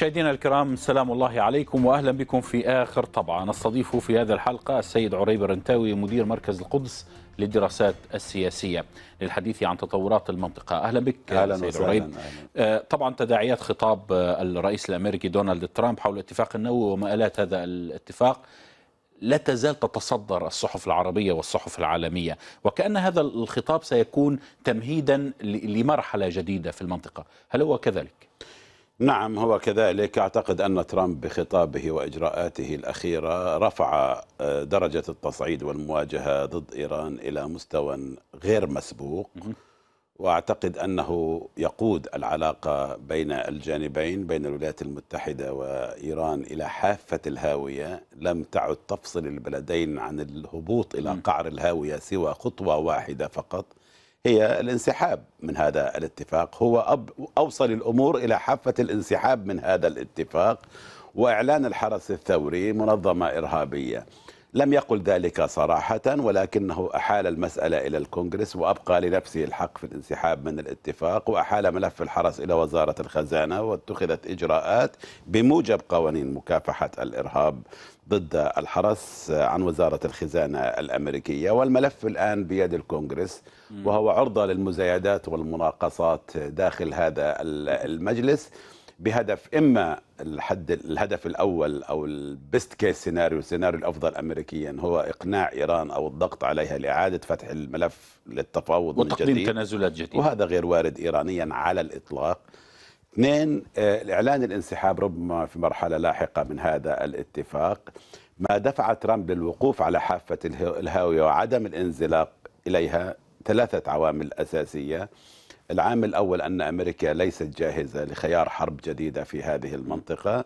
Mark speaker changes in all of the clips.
Speaker 1: مشاهدينا الكرام سلام الله عليكم واهلا بكم في اخر طبعه نستضيف في هذه الحلقه السيد عريب الرنتاوي مدير مركز القدس للدراسات السياسيه للحديث عن تطورات المنطقه اهلا بك أهلا سيد وسهلا عريب أهلا. آه، طبعا تداعيات خطاب آه، الرئيس الامريكي دونالد ترامب حول الاتفاق النووي ومآلات هذا الاتفاق لا تزال تتصدر الصحف العربية والصحف العالمية وكأن هذا الخطاب سيكون تمهيدا لمرحلة جديدة في المنطقة هل هو كذلك؟
Speaker 2: نعم هو كذلك أعتقد أن ترامب بخطابه وإجراءاته الأخيرة رفع آه، درجة التصعيد والمواجهة ضد إيران إلى مستوى غير مسبوق وأعتقد أنه يقود العلاقة بين الجانبين بين الولايات المتحدة وإيران إلى حافة الهاوية لم تعد تفصل البلدين عن الهبوط إلى قعر الهاوية سوى خطوة واحدة فقط هي الانسحاب من هذا الاتفاق هو أوصل الأمور إلى حافة الانسحاب من هذا الاتفاق وإعلان الحرس الثوري منظمة إرهابية لم يقل ذلك صراحة ولكنه أحال المسألة إلى الكونغرس وأبقى لنفسه الحق في الانسحاب من الاتفاق وأحال ملف الحرس إلى وزارة الخزانة واتخذت إجراءات بموجب قوانين مكافحة الإرهاب ضد الحرس عن وزارة الخزانة الأمريكية والملف الآن بيد الكونغرس وهو عرضة للمزايدات والمناقصات داخل هذا المجلس بهدف إما الحد الهدف الاول او البيست كيس سيناريو السيناريو الافضل امريكيا هو اقناع ايران او الضغط عليها لاعاده فتح الملف للتفاوض وتقديم من جديد تنازلات جديده وهذا غير وارد ايرانيا على الاطلاق اثنين آه، اعلان الانسحاب ربما في مرحله لاحقه من هذا الاتفاق ما دفع ترامب للوقوف على حافه الهاويه وعدم الانزلاق اليها ثلاثه عوامل اساسيه العامل الأول أن أمريكا ليست جاهزة لخيار حرب جديدة في هذه المنطقة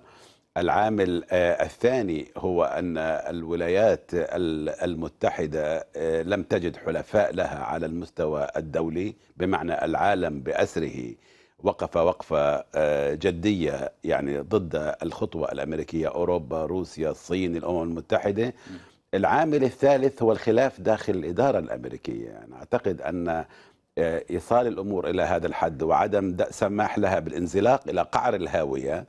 Speaker 2: العامل آه، الثاني هو أن الولايات المتحدة آه، لم تجد حلفاء لها على المستوى الدولي بمعنى العالم بأسره وقف وقفة آه، جدية يعني ضد الخطوة الأمريكية أوروبا روسيا الصين الأمم المتحدة العامل الثالث هو الخلاف داخل الإدارة الأمريكية يعني أعتقد أن آه، ايصال الامور الى هذا الحد وعدم سماح لها بالانزلاق الى قعر الهاويه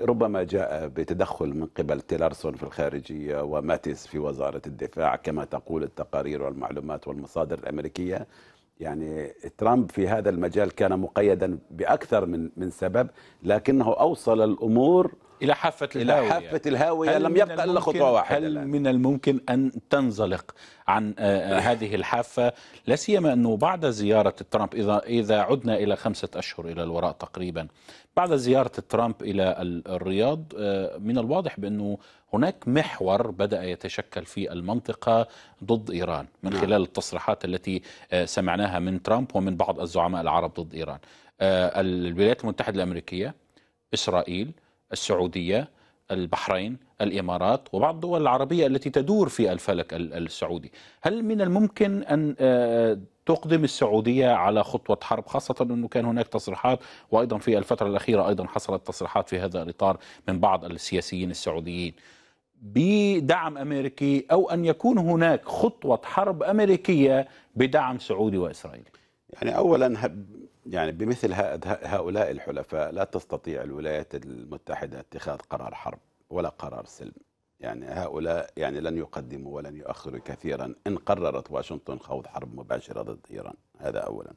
Speaker 2: ربما جاء بتدخل من قبل تيلارسون في الخارجيه وماتيس في وزاره الدفاع كما تقول التقارير والمعلومات والمصادر الامريكيه يعني ترامب في هذا المجال كان مقيدا باكثر من من سبب لكنه اوصل الامور
Speaker 1: إلى حافة الهاوية إلى حافة الهاوية لم يبقى إلا خطوة واحدة
Speaker 2: هل الآن. من الممكن أن تنزلق عن آه، آه،
Speaker 1: هذه الحافة لا سيما أنه بعد زيارة ترامب إذا إذا عدنا إلى خمسة أشهر إلى الوراء تقريبا بعد زيارة ترامب إلى الرياض آه، من الواضح بأنه هناك محور بدأ يتشكل في المنطقة ضد إيران من نعم. خلال التصريحات التي سمعناها من ترامب ومن بعض الزعماء العرب ضد إيران الولايات المتحدة الأمريكية إسرائيل السعودية البحرين الإمارات وبعض الدول العربية التي تدور في الفلك السعودي هل من الممكن أن آه، تقدم السعودية على خطوة حرب خاصة أنه كان هناك تصريحات وأيضا في الفترة الأخيرة أيضا حصلت تصريحات في هذا الإطار من بعض السياسيين السعوديين بدعم أمريكي أو أن يكون هناك خطوة حرب
Speaker 2: أمريكية بدعم سعودي وإسرائيلي يعني أولا يعني بمثل هؤلاء الحلفاء لا تستطيع الولايات المتحدة اتخاذ قرار حرب ولا قرار سلم يعني هؤلاء يعني لن يقدموا ولن يؤخروا كثيرا إن قررت واشنطن خوض حرب مباشرة ضد إيران هذا أولا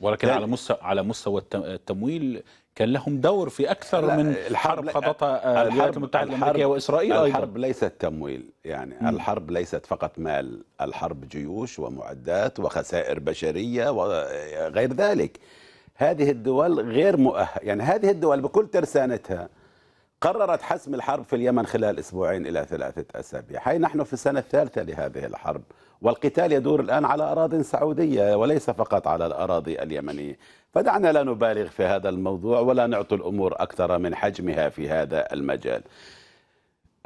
Speaker 2: ولكن على مستوى على مستوى التمويل كان لهم دور في اكثر من الحرب خضتها آه، الولايات المتحده الامريكيه واسرائيل الحرب أيضا. ليست تمويل يعني م. الحرب ليست فقط مال الحرب جيوش ومعدات وخسائر بشريه وغير ذلك هذه الدول غير مؤهل يعني هذه الدول بكل ترسانتها قررت حسم الحرب في اليمن خلال أسبوعين إلى ثلاثة أسابيع حي نحن في السنة الثالثة لهذه الحرب والقتال يدور الآن على أراضي سعودية وليس فقط على الأراضي اليمنية فدعنا لا نبالغ في هذا الموضوع ولا نعطي الأمور أكثر من حجمها في هذا المجال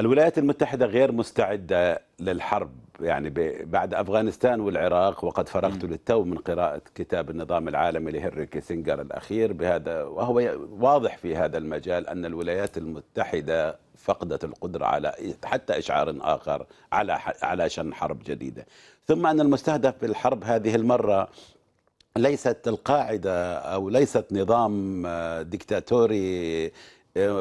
Speaker 2: الولايات المتحدة غير مستعدة للحرب يعني بعد أفغانستان والعراق وقد فرغت للتو من قراءة كتاب النظام العالمي لهنري كيسنجر الأخير بهذا وهو واضح في هذا المجال أن الولايات المتحدة فقدت القدرة على حتى إشعار آخر على على شن حرب جديدة ثم أن المستهدف بالحرب هذه المرة ليست القاعدة أو ليست نظام ديكتاتوري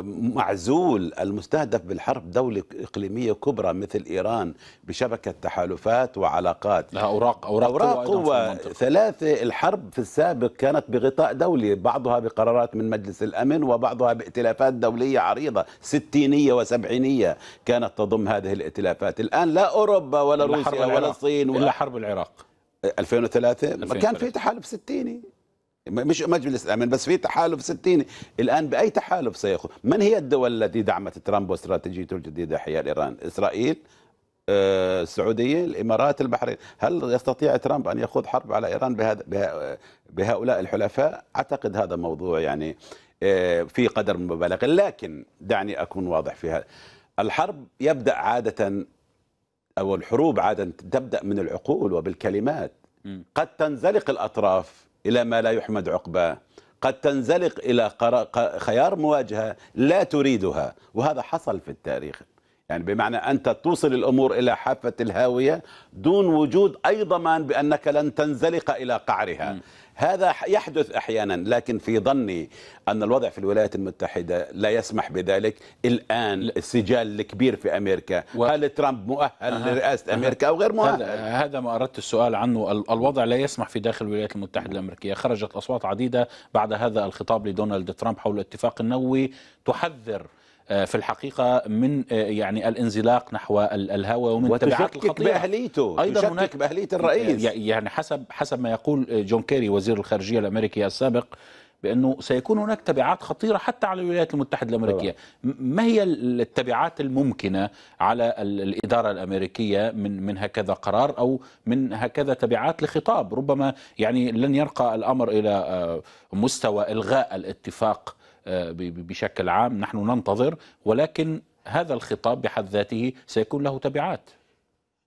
Speaker 2: معزول المستهدف بالحرب دولة إقليمية كبرى مثل إيران بشبكة تحالفات وعلاقات لها أوراق أوراق, أوراق قوة, قوة ثلاثة الحرب في السابق كانت بغطاء دولي بعضها بقرارات من مجلس الأمن وبعضها بائتلافات دولية عريضة ستينية وسبعينية كانت تضم هذه الائتلافات الآن لا أوروبا ولا روسيا ولا الصين ولا حرب العراق 2003 كان في تحالف ستيني مش مجلس الأمن بس في تحالف ستيني الآن بأي تحالف سيخوض من هي الدول التي دعمت ترامب واستراتيجيته الجديدة حيال إيران إسرائيل آه، السعودية الإمارات البحرين هل يستطيع ترامب أن يخوض حرب على إيران بهذا بهؤلاء الحلفاء أعتقد هذا موضوع يعني آه، في قدر من المبالغة لكن دعني أكون واضح في هذا الحرب يبدأ عادة أو الحروب عادة تبدأ من العقول وبالكلمات قد تنزلق الأطراف إلى ما لا يحمد عقباه قد تنزلق إلى خيار مواجهة لا تريدها وهذا حصل في التاريخ يعني بمعنى أنت توصل الأمور إلى حافة الهاوية دون وجود أي ضمان بأنك لن تنزلق إلى قعرها م. هذا يحدث احيانا لكن في ظني ان الوضع في الولايات المتحده لا يسمح بذلك الان السجال الكبير في امريكا و... هل ترامب مؤهل أه. لرئاسه امريكا او غير مؤهل هذا ما اردت السؤال
Speaker 1: عنه الوضع لا يسمح في داخل الولايات المتحده الامريكيه خرجت اصوات عديده بعد هذا الخطاب لدونالد ترامب حول الاتفاق النووي تحذر آه، في الحقيقة من آه، يعني الانزلاق نحو الهوى ومن التبعات الخطيرة بأهليته أيضا هناك بأهلية الرئيس يعني حسب حسب ما يقول آه، جون كيري وزير الخارجية الأمريكي السابق بأنه سيكون هناك تبعات خطيرة حتى على الولايات المتحدة الأمريكية ما هي التبعات الممكنة على الإدارة الأمريكية من, من هكذا قرار أو من هكذا تبعات لخطاب ربما يعني لن يرقى الأمر إلى مستوى إلغاء الاتفاق آه، بشكل عام نحن ننتظر ولكن هذا الخطاب بحد ذاته سيكون له تبعات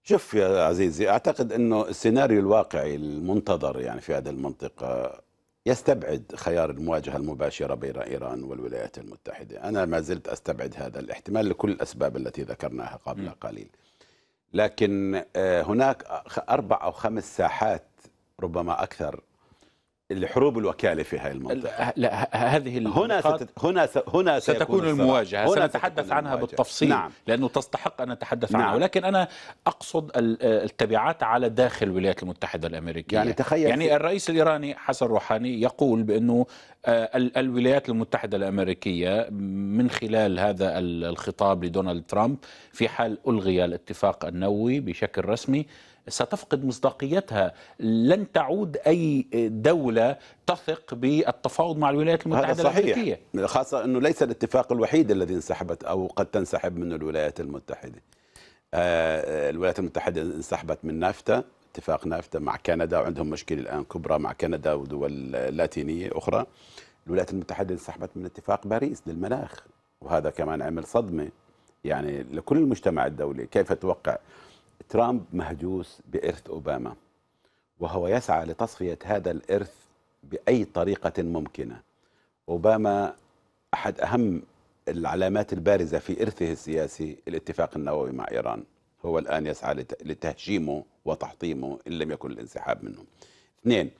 Speaker 2: شوف يا عزيزي اعتقد انه السيناريو الواقعي المنتظر يعني في هذه المنطقه يستبعد خيار المواجهه المباشره بين ايران والولايات المتحده، انا ما زلت استبعد هذا الاحتمال لكل الاسباب التي ذكرناها قبل قليل. لكن آه، هناك اربع او خمس ساحات ربما اكثر لحروب الوكاله في هذه المنطقه لا هذه هنا ست هنا س... هنا ستكون المواجهه هنا سنتحدث عنها المواجهة. بالتفصيل نعم.
Speaker 1: لانه تستحق ان نتحدث نعم. عنها ولكن انا اقصد التبعات على داخل الولايات المتحده الامريكيه يعني تخيل يعني في... الرئيس الايراني حسن روحاني يقول بانه آه، الولايات المتحده الامريكيه من خلال هذا الخطاب لدونالد ترامب في حال الغي الاتفاق النووي بشكل رسمي ستفقد مصداقيتها لن تعود أي دولة تثق بالتفاوض مع الولايات المتحدة هذا صحيح الأمريكية.
Speaker 2: خاصة أنه ليس الاتفاق الوحيد الذي انسحبت أو قد تنسحب من الولايات المتحدة آه، آه، الولايات المتحدة انسحبت من نافتا اتفاق نافتا مع كندا وعندهم مشكلة الآن كبرى مع كندا ودول لاتينية أخرى الولايات المتحدة انسحبت من اتفاق باريس للمناخ وهذا كمان عمل صدمة يعني لكل المجتمع الدولي كيف توقع ترامب مهجوس بإرث أوباما وهو يسعى لتصفية هذا الإرث بأي طريقة ممكنة أوباما أحد أهم العلامات البارزة في إرثه السياسي الاتفاق النووي مع إيران هو الآن يسعى لتهشيمه وتحطيمه إن لم يكن الانسحاب منه اثنين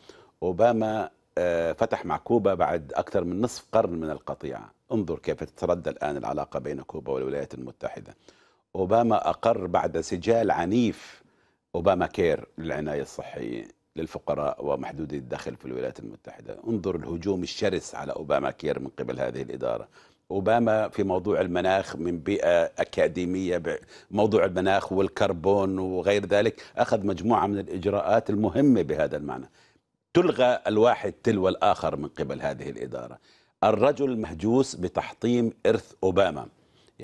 Speaker 2: أوباما آه، فتح مع كوبا بعد أكثر من نصف قرن من القطيعة انظر كيف تتردى الآن العلاقة بين كوبا والولايات المتحدة أوباما أقر بعد سجال عنيف أوباما كير للعناية الصحية للفقراء ومحدودي الدخل في الولايات المتحدة انظر الهجوم الشرس على أوباما كير من قبل هذه الإدارة أوباما في موضوع المناخ من بيئة أكاديمية موضوع المناخ والكربون وغير ذلك أخذ مجموعة من الإجراءات المهمة بهذا المعنى تلغى الواحد تلو الآخر من قبل هذه الإدارة الرجل مهجوس بتحطيم إرث أوباما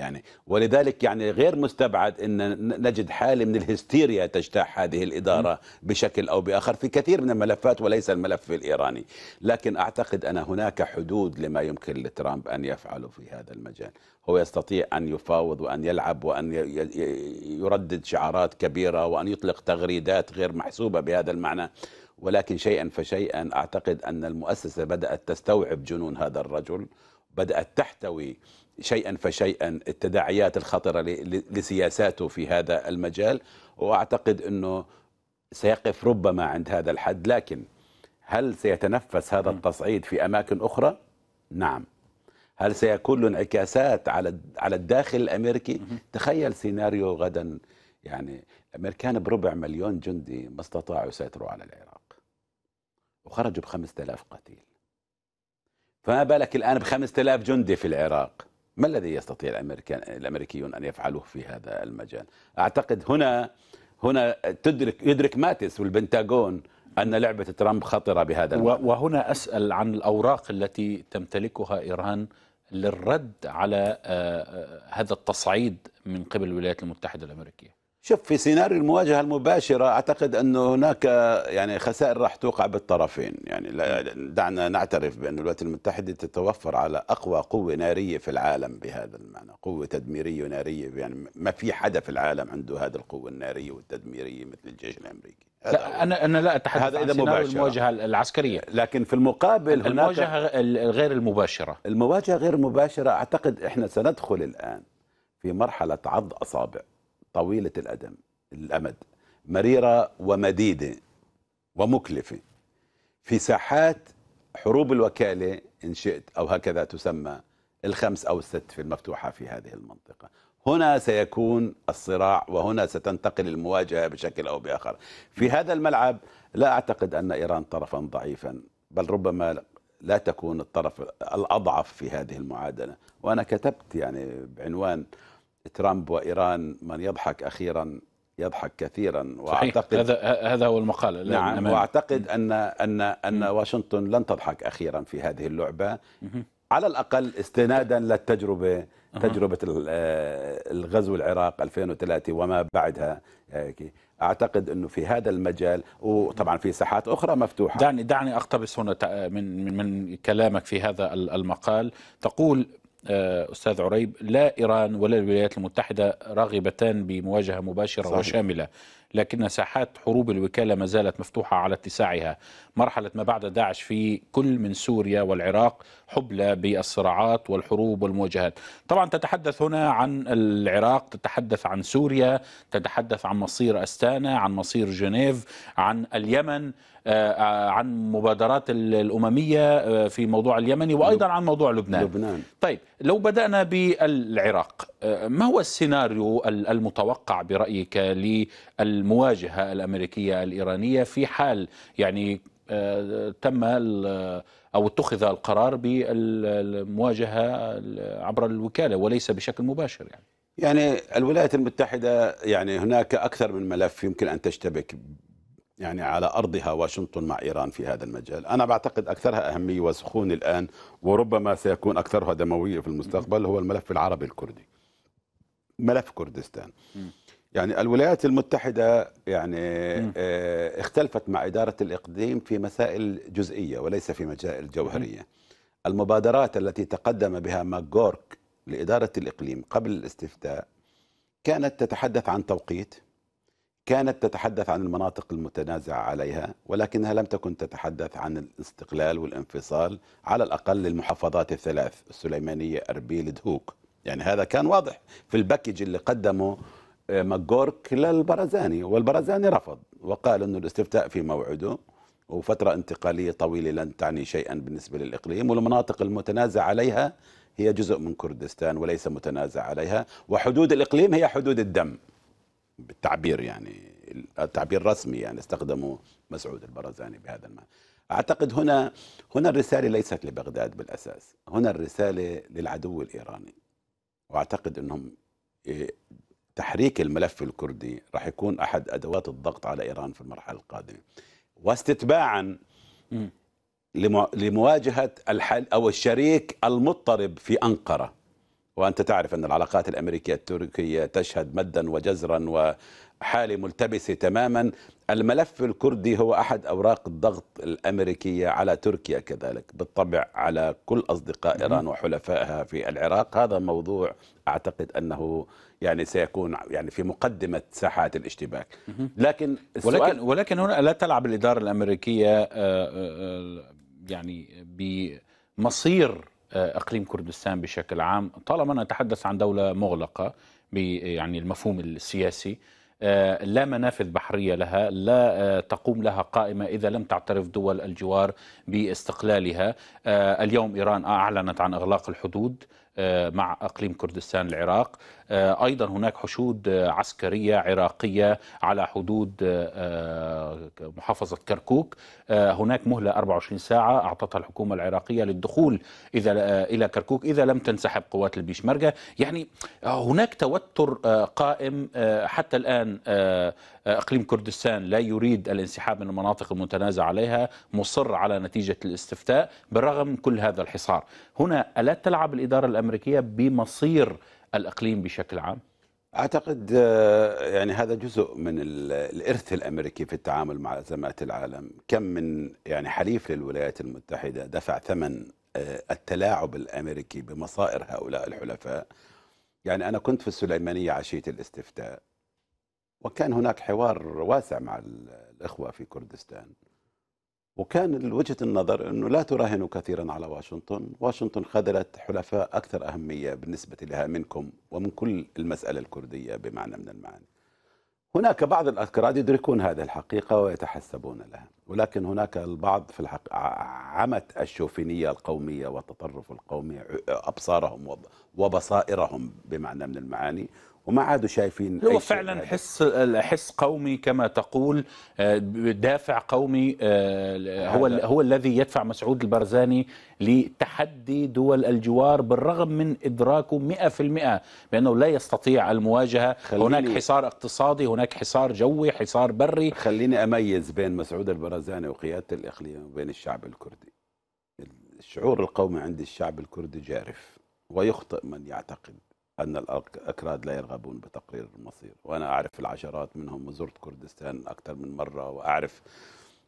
Speaker 2: يعني ولذلك يعني غير مستبعد ان نجد حاله من الهستيريا تجتاح هذه الاداره بشكل او باخر في كثير من الملفات وليس الملف الايراني، لكن اعتقد ان هناك حدود لما يمكن لترامب ان يفعله في هذا المجال، هو يستطيع ان يفاوض وان يلعب وان يردد شعارات كبيره وان يطلق تغريدات غير محسوبه بهذا المعنى ولكن شيئا فشيئا اعتقد ان المؤسسه بدات تستوعب جنون هذا الرجل بدات تحتوي شيئا فشيئا التداعيات الخطرة لسياساته في هذا المجال وأعتقد أنه سيقف ربما عند هذا الحد لكن هل سيتنفس هذا التصعيد في أماكن أخرى؟ نعم هل سيكون له انعكاسات على على الداخل الامريكي؟ تخيل سيناريو غدا يعني الامريكان بربع مليون جندي ما استطاعوا يسيطروا على العراق. وخرجوا ب 5000 قتيل. فما بالك الان ب 5000 جندي في العراق. ما الذي يستطيع الامريكان الامريكيون ان يفعلوه في هذا المجال؟ اعتقد هنا هنا تدرك يدرك ماتس والبنتاغون أن لعبة ترامب خطرة بهذا المجال.
Speaker 1: وهنا أسأل عن الأوراق التي تمتلكها إيران للرد على آه، آه، هذا التصعيد من قبل الولايات المتحدة الأمريكية
Speaker 2: شوف في سيناريو المواجهه المباشره اعتقد انه هناك يعني خسائر راح توقع بالطرفين يعني دعنا نعترف بان الولايات المتحده تتوفر على اقوى قوه ناريه في العالم بهذا المعنى قوه تدميريه وناريه يعني ما في حدا في العالم عنده هذه القوه الناريه والتدميريه مثل الجيش الامريكي
Speaker 3: لا انا انا لا اتحدث هذا عن سيناريو المواجهه
Speaker 2: العسكريه لكن في المقابل هناك المواجهه الغير المباشره المواجهه غير المباشره اعتقد احنا سندخل الان في مرحله عض اصابع طويلة الأدم الأمد مريرة ومديدة ومكلفة في ساحات حروب الوكالة إن شئت أو هكذا تسمى الخمس أو الست في المفتوحة في هذه المنطقة هنا سيكون الصراع وهنا ستنتقل المواجهة بشكل أو بآخر في هذا الملعب لا أعتقد أن إيران طرفا ضعيفا بل ربما لا تكون الطرف الأضعف في هذه المعادلة وأنا كتبت يعني بعنوان ترامب وايران من يضحك اخيرا يضحك كثيرا واعتقد هذا
Speaker 1: هذا هو المقال
Speaker 2: نعم أمان. نعم. واعتقد ان ان ان واشنطن لن تضحك اخيرا في هذه اللعبه على الاقل استنادا للتجربه تجربه آه، الغزو العراق 2003 وما بعدها آه، اعتقد انه في هذا المجال وطبعا في ساحات اخرى مفتوحه دعني دعني اقتبس هنا من من كلامك في هذا
Speaker 1: المقال تقول آه، أستاذ عريب لا إيران ولا الولايات المتحدة راغبتان بمواجهة مباشرة صحيح. وشاملة لكن ساحات حروب الوكالة ما زالت مفتوحة على اتساعها مرحلة ما بعد داعش في كل من سوريا والعراق حبلى بالصراعات والحروب والمواجهات طبعا تتحدث هنا عن العراق تتحدث عن سوريا تتحدث عن مصير أستانا عن مصير جنيف عن اليمن آه، آه، عن مبادرات الأممية آه، في موضوع اليمني وأيضا عن موضوع لبنان, لبنان. طيب لو بدأنا بالعراق ما هو السيناريو المتوقع برأيك لل المواجهه الامريكيه الايرانيه في حال يعني آه، تم او اتخذ القرار بالمواجهه عبر الوكاله وليس بشكل مباشر يعني.
Speaker 2: يعني الولايات المتحده يعني هناك اكثر من ملف يمكن ان تشتبك يعني على ارضها واشنطن مع ايران في هذا المجال، انا بعتقد اكثرها اهميه وسخون الان وربما سيكون اكثرها دمويه في المستقبل هو الملف العربي الكردي. ملف كردستان. م. يعني الولايات المتحدة يعني م. آه، اختلفت مع إدارة الإقليم في مسائل جزئية وليس في مسائل جوهرية المبادرات التي تقدم بها ماجورك لإدارة الإقليم قبل الاستفتاء كانت تتحدث عن توقيت كانت تتحدث عن المناطق المتنازعة عليها ولكنها لم تكن تتحدث عن الاستقلال والانفصال على الأقل للمحافظات الثلاث السليمانية أربيل دهوك يعني هذا كان واضح في الباكج اللي قدمه ماجورك للبرزاني والبرزاني رفض وقال أن الاستفتاء في موعده وفترة انتقالية طويلة لن تعني شيئا بالنسبة للإقليم والمناطق المتنازع عليها هي جزء من كردستان وليس متنازع عليها وحدود الإقليم هي حدود الدم بالتعبير يعني التعبير رسمي يعني استخدمه مسعود البرزاني بهذا المعنى أعتقد هنا هنا الرسالة ليست لبغداد بالأساس هنا الرسالة للعدو الإيراني وأعتقد أنهم تحريك الملف الكردي راح يكون احد ادوات الضغط على ايران في المرحله القادمه واستتباعا لمواجهه الحل او الشريك المضطرب في انقره وانت تعرف ان العلاقات الامريكيه التركيه تشهد مدا وجزرا و حالة ملتبسة تماما الملف الكردي هو أحد أوراق الضغط الأمريكية على تركيا كذلك بالطبع على كل أصدقاء إيران وحلفائها في العراق هذا موضوع أعتقد أنه يعني سيكون يعني في مقدمة ساحات الاشتباك
Speaker 1: لكن ولكن, ولكن هنا لا تلعب الإدارة الأمريكية آه، آه، آه، يعني بمصير اقليم كردستان بشكل عام طالما نتحدث عن دوله مغلقه يعني المفهوم السياسي آه، لا منافذ بحرية لها لا آه، تقوم لها قائمة إذا لم تعترف دول الجوار باستقلالها آه، اليوم إيران أعلنت عن إغلاق الحدود مع أقليم كردستان العراق آه، أيضا هناك حشود آه، عسكرية عراقية على حدود آه، محافظة كركوك هناك مهلة 24 ساعة أعطتها الحكومة العراقية للدخول إذا إلى كركوك إذا لم تنسحب قوات البيشمركة يعني هناك توتر قائم حتى الآن اقليم كردستان لا يريد الانسحاب من المناطق المتنازع عليها مصر على نتيجه الاستفتاء بالرغم كل هذا الحصار هنا الا تلعب الاداره الامريكيه بمصير الإقليم بشكل عام؟
Speaker 2: اعتقد آه، يعني هذا جزء من الارث الامريكي في التعامل مع ازمات العالم، كم من يعني حليف للولايات المتحده دفع ثمن آه، التلاعب الامريكي بمصائر هؤلاء الحلفاء. يعني انا كنت في السليمانيه عشيه الاستفتاء وكان هناك حوار واسع مع الاخوه في كردستان. وكان وجهة النظر أنه لا تراهنوا كثيرا على واشنطن واشنطن خذلت حلفاء أكثر أهمية بالنسبة لها منكم ومن كل المسألة الكردية بمعنى من المعاني هناك بعض الأكراد يدركون هذه الحقيقة ويتحسبون لها ولكن هناك البعض في الحق عمت الشوفينية القومية والتطرف القومي أبصارهم وبصائرهم بمعنى من المعاني وما عادوا شايفين هو فعلا
Speaker 1: حس حس قومي كما تقول آه، دافع قومي آه، هو هو الذي يدفع مسعود البرزاني لتحدي دول الجوار بالرغم من ادراكه 100% بانه لا يستطيع المواجهه
Speaker 2: خليني هناك حصار اقتصادي هناك حصار جوي حصار بري خليني اميز بين مسعود البرزاني وقياده الاقليم وبين الشعب الكردي الشعور القومي عند الشعب الكردي جارف ويخطئ من يعتقد أن الأكراد لا يرغبون بتقرير المصير وأنا أعرف العشرات منهم وزرت كردستان أكثر من مرة وأعرف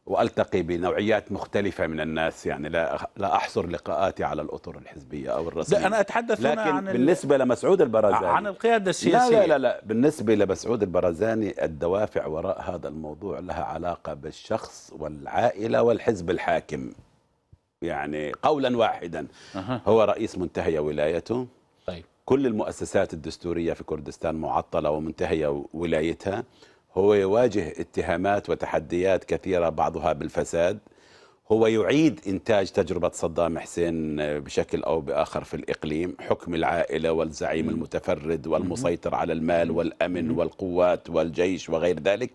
Speaker 2: والتقي بنوعيات مختلفه من الناس يعني لا لا احصر لقاءاتي على الاطر الحزبيه او الرسميه لا انا اتحدث لكن هنا عن بالنسبه لمسعود البرزاني عن القياده السياسيه لا لا لا, لا بالنسبه لمسعود البرزاني الدوافع وراء هذا الموضوع لها علاقه بالشخص والعائله والحزب الحاكم يعني قولا واحدا أه. هو رئيس منتهي ولايته طيب كل المؤسسات الدستورية في كردستان معطلة ومنتهية ولايتها هو يواجه اتهامات وتحديات كثيرة بعضها بالفساد هو يعيد إنتاج تجربة صدام حسين بشكل أو بآخر في الإقليم حكم العائلة والزعيم المتفرد والمسيطر على المال والأمن والقوات والجيش وغير ذلك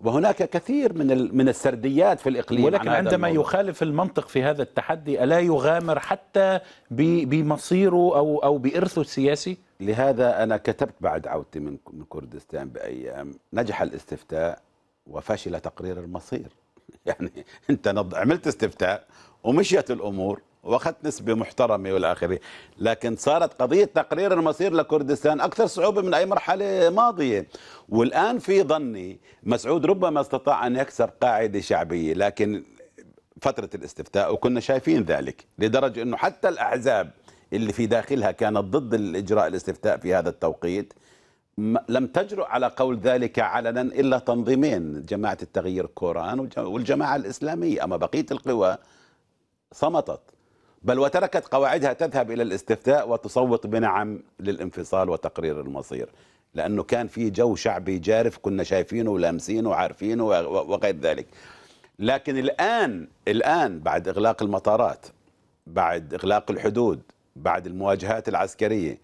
Speaker 2: وهناك كثير من من السرديات في الاقليم ولكن عندما عندما يخالف
Speaker 1: المنطق في هذا التحدي الا
Speaker 2: يغامر حتى بمصيره او او بارثه السياسي لهذا انا كتبت بعد عودتي من من كردستان بايام نجح الاستفتاء وفشل تقرير المصير يعني انت عملت استفتاء ومشيت الامور واخذت نسبه محترمه والى اخره، لكن صارت قضيه تقرير المصير لكردستان اكثر صعوبه من اي مرحله ماضيه، والان في ظني مسعود ربما استطاع ان يكسر قاعده شعبيه، لكن فتره الاستفتاء وكنا شايفين ذلك لدرجه انه حتى الاحزاب اللي في داخلها كانت ضد الاجراء الاستفتاء في هذا التوقيت لم تجرؤ على قول ذلك علنا الا تنظيمين جماعه التغيير كوران والجماعه الاسلاميه اما بقيه القوى صمتت بل وتركت قواعدها تذهب إلى الاستفتاء وتصوت بنعم للانفصال وتقرير المصير لأنه كان في جو شعبي جارف كنا شايفينه ولامسينه وعارفينه وغير ذلك لكن الآن الآن بعد إغلاق المطارات بعد إغلاق الحدود بعد المواجهات العسكرية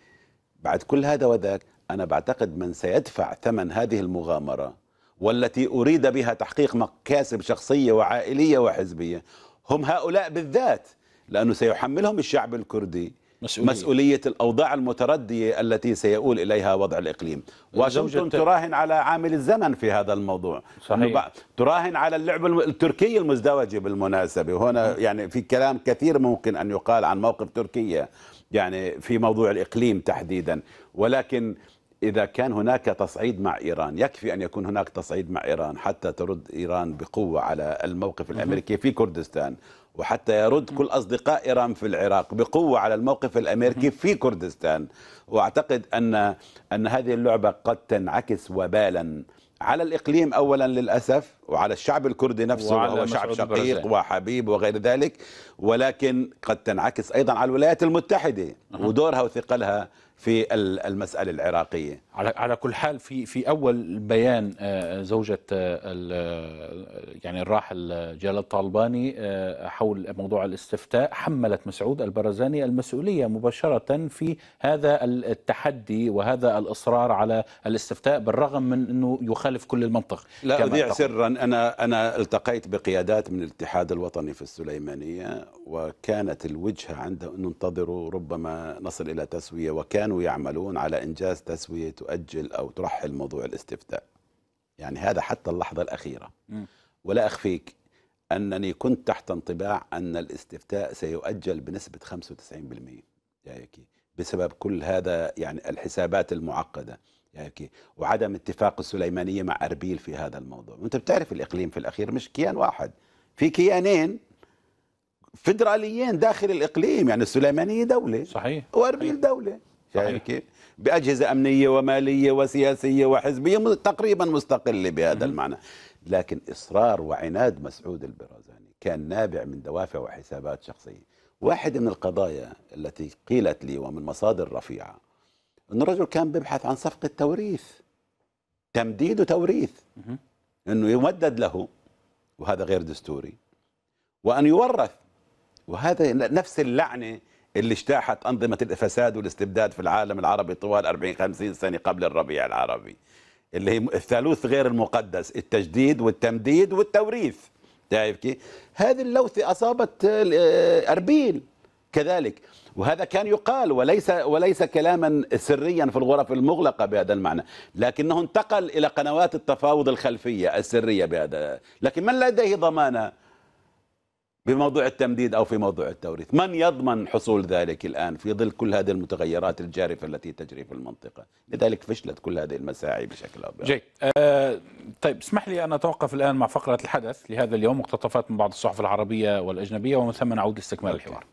Speaker 2: بعد كل هذا وذاك أنا بعتقد من سيدفع ثمن هذه المغامرة والتي أريد بها تحقيق مكاسب شخصية وعائلية وحزبية هم هؤلاء بالذات لأنه سيحملهم الشعب الكردي مسؤولية. مسؤولية الأوضاع المتردية التي سيؤول إليها وضع الإقليم واشنطن تراهن على عامل الزمن في هذا الموضوع صحيح. تراهن على اللعبة التركية المزدوجة بالمناسبة وهنا يعني في كلام كثير ممكن أن يقال عن موقف تركيا يعني في موضوع الإقليم تحديدا ولكن إذا كان هناك تصعيد مع إيران يكفي أن يكون هناك تصعيد مع إيران حتى ترد إيران بقوة على الموقف الأمريكي في كردستان وحتى يرد كل أصدقاء إيران في العراق بقوة على الموقف الأمريكي في كردستان وأعتقد أن أن هذه اللعبة قد تنعكس وبالا على الإقليم أولا للأسف وعلى الشعب الكردي نفسه وهو شعب شقيق برزين. وحبيب وغير ذلك ولكن قد تنعكس أيضا على الولايات المتحدة ودورها وثقلها في المسألة العراقية
Speaker 1: على على كل حال في في اول بيان آه، زوجة آه، آه، يعني الراحل جلال الطالباني حول موضوع الاستفتاء حملت مسعود البرزاني المسؤولية مباشرة في هذا التحدي وهذا الاصرار على الاستفتاء بالرغم من انه يخالف كل المنطق لا اذيع سرا
Speaker 2: انا انا التقيت بقيادات من الاتحاد الوطني في السليمانية وكانت الوجهة عند انه انتظروا ربما نصل الى تسوية وكان كانوا يعملون على إنجاز تسوية تؤجل أو ترحل موضوع الاستفتاء يعني هذا حتى اللحظة الأخيرة ولا أخفيك أنني كنت تحت انطباع أن الاستفتاء سيؤجل بنسبة 95% يعني بسبب كل هذا يعني الحسابات المعقدة يعني وعدم اتفاق السليمانية مع أربيل في هذا الموضوع وانت بتعرف الإقليم في الأخير مش كيان واحد في كيانين فدراليين داخل الإقليم يعني السليمانية دولة صحيح وأربيل صحيح. دولة يعني كيف؟ بأجهزة أمنية ومالية وسياسية وحزبية تقريبا مستقلة بهذا المعنى لكن إصرار وعناد مسعود البرازاني كان نابع من دوافع وحسابات شخصية واحد من القضايا التي قيلت لي ومن مصادر رفيعة أن الرجل كان بيبحث عن صفقة توريث تمديد وتوريث أنه يمدد له وهذا غير دستوري وأن يورث وهذا نفس اللعنة اللي اجتاحت أنظمة الفساد والاستبداد في العالم العربي طوال 40 50 سنة قبل الربيع العربي اللي هي الثالوث غير المقدس التجديد والتمديد والتوريث تعرف كيف هذه اللوثة أصابت آه، أربيل كذلك وهذا كان يقال وليس وليس كلاما سريا في الغرف المغلقه بهذا المعنى، لكنه انتقل الى قنوات التفاوض الخلفيه السريه بهذا، لكن من لديه ضمانه بموضوع التمديد أو في موضوع التوريث من يضمن حصول ذلك الآن في ظل كل هذه المتغيرات الجارفة التي تجري في المنطقة لذلك فشلت كل هذه المساعي بشكل أو بآخر جيد
Speaker 1: آه طيب اسمح لي أن أتوقف الآن مع فقرة الحدث لهذا اليوم مقتطفات من بعض الصحف العربية والأجنبية ومن ثم نعود لاستكمال الحوار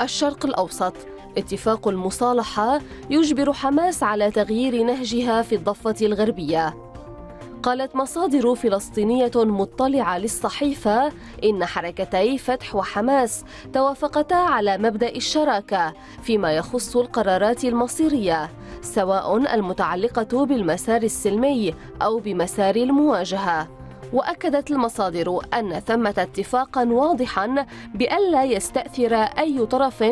Speaker 3: الشرق الأوسط اتفاق المصالحة يجبر حماس على تغيير نهجها في الضفة الغربية قالت مصادر فلسطينية مطلعة للصحيفة إن حركتي فتح وحماس توافقتا على مبدأ الشراكة فيما يخص القرارات المصيرية سواء المتعلقة بالمسار السلمي أو بمسار المواجهة وأكدت المصادر أن ثمة اتفاقا واضحا بألا يستأثر أي طرف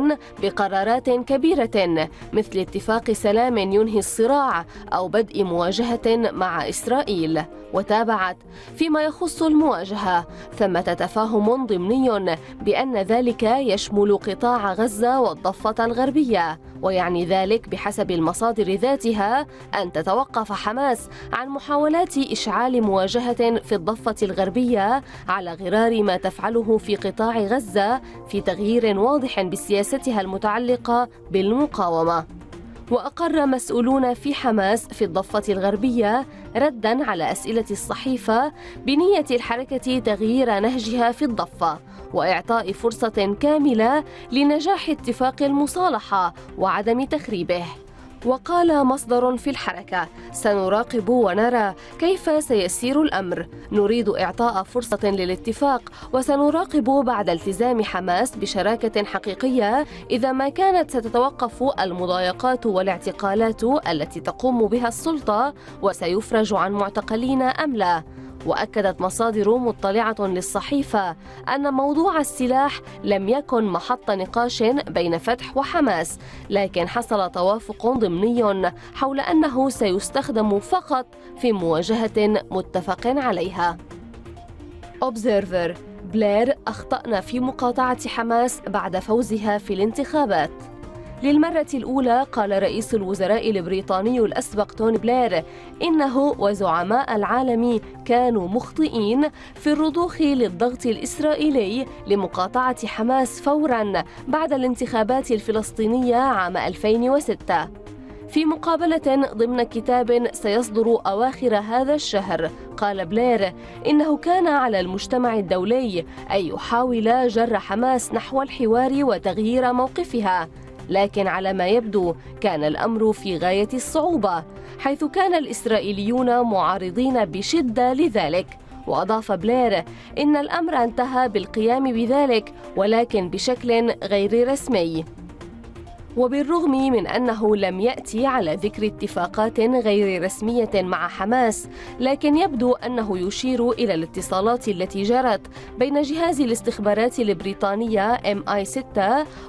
Speaker 3: بقرارات كبيرة مثل اتفاق سلام ينهي الصراع أو بدء مواجهة مع إسرائيل وتابعت فيما يخص المواجهة ثمة تفاهم ضمني بأن ذلك يشمل قطاع غزة والضفة الغربية ويعني ذلك بحسب المصادر ذاتها أن تتوقف حماس عن محاولات إشعال مواجهة في الضفة الغربية على غرار ما تفعله في قطاع غزة في تغيير واضح بسياستها المتعلقة بالمقاومة وأقر مسؤولون في حماس في الضفة الغربية ردا على أسئلة الصحيفة بنية الحركة تغيير نهجها في الضفة وإعطاء فرصة كاملة لنجاح اتفاق المصالحة وعدم تخريبه وقال مصدر في الحركة سنراقب ونرى كيف سيسير الأمر نريد إعطاء فرصة للاتفاق وسنراقب بعد التزام حماس بشراكة حقيقية إذا ما كانت ستتوقف المضايقات والاعتقالات التي تقوم بها السلطة وسيفرج عن معتقلين أم لا وأكدت مصادر مطلعة للصحيفة أن موضوع السلاح لم يكن محط نقاش بين فتح وحماس لكن حصل توافق ضمني حول أنه سيستخدم فقط في مواجهة متفق عليها Observer بلير أخطأنا في مقاطعة حماس بعد فوزها في الانتخابات للمرة الأولى قال رئيس الوزراء البريطاني الأسبق توني بلير إنه وزعماء العالم كانوا مخطئين في الرضوخ للضغط الإسرائيلي لمقاطعة حماس فورا بعد الانتخابات الفلسطينية عام 2006 في مقابلة ضمن كتاب سيصدر أواخر هذا الشهر قال بلير إنه كان على المجتمع الدولي أن يحاول جر حماس نحو الحوار وتغيير موقفها لكن على ما يبدو كان الامر في غايه الصعوبه حيث كان الاسرائيليون معارضين بشده لذلك واضاف بلير ان الامر انتهى بالقيام بذلك ولكن بشكل غير رسمي وبالرغم من أنه لم يأتي على ذكر اتفاقات غير رسمية مع حماس لكن يبدو أنه يشير إلى الاتصالات التي جرت بين جهاز الاستخبارات البريطانية MI6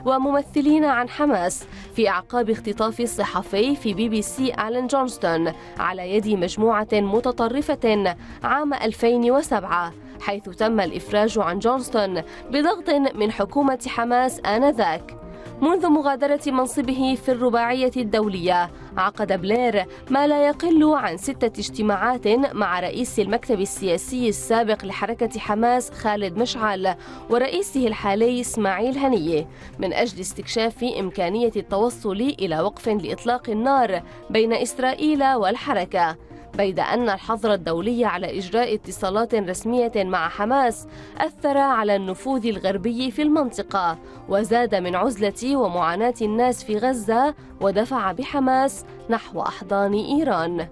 Speaker 3: وممثلين عن حماس في أعقاب اختطاف الصحفي في بي بي سي آلن جونستون على يد مجموعة متطرفة عام 2007 حيث تم الإفراج عن جونستون بضغط من حكومة حماس آنذاك منذ مغادرة منصبه في الرباعية الدولية عقد بلير ما لا يقل عن ستة اجتماعات مع رئيس المكتب السياسي السابق لحركة حماس خالد مشعل ورئيسه الحالي إسماعيل هنيه من أجل استكشاف إمكانية التوصل إلى وقف لإطلاق النار بين إسرائيل والحركة بيد أن الحظر الدولي على إجراء اتصالات رسمية مع حماس أثر على النفوذ الغربي في المنطقة وزاد من عزلة ومعاناة الناس في غزة ودفع بحماس نحو أحضان إيران